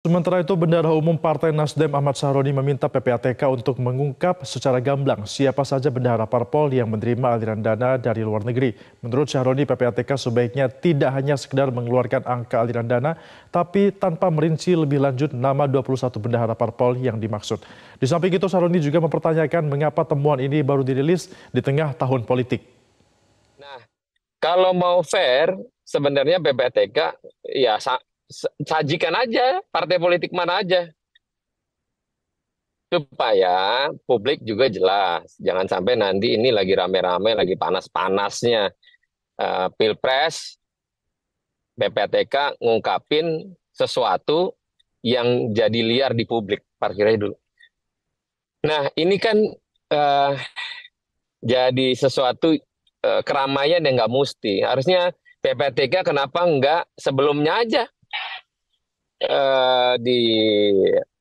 Sementara itu, Bendara Umum Partai Nasdem Ahmad Sahroni meminta PPATK untuk mengungkap secara gamblang siapa saja bendahara parpol yang menerima aliran dana dari luar negeri. Menurut Sahroni, PPATK sebaiknya tidak hanya sekedar mengeluarkan angka aliran dana, tapi tanpa merinci lebih lanjut nama 21 bendahara parpol yang dimaksud. Di samping itu, Sahroni juga mempertanyakan mengapa temuan ini baru dirilis di tengah tahun politik. Nah, kalau mau fair, sebenarnya PPATK ya sajikan aja partai politik mana aja supaya publik juga jelas jangan sampai nanti ini lagi rame-rame lagi panas-panasnya uh, pilpres BPTK ngungkapin sesuatu yang jadi liar di publik parkirnya dulu nah ini kan uh, jadi sesuatu uh, keramaian yang nggak mesti harusnya PPTK kenapa nggak sebelumnya aja uh, di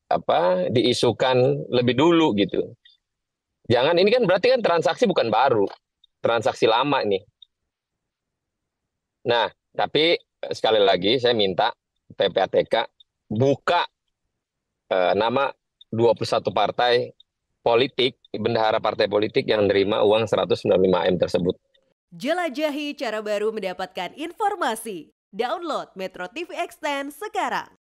apa diisukan lebih dulu gitu. Jangan ini kan berarti kan transaksi bukan baru, transaksi lama nih. Nah, tapi sekali lagi saya minta PPATK buka eh, dua nama 21 partai politik, bendahara partai politik yang menerima uang 195 M tersebut. Jelajahi cara baru mendapatkan informasi. Download Metro TV Extend sekarang.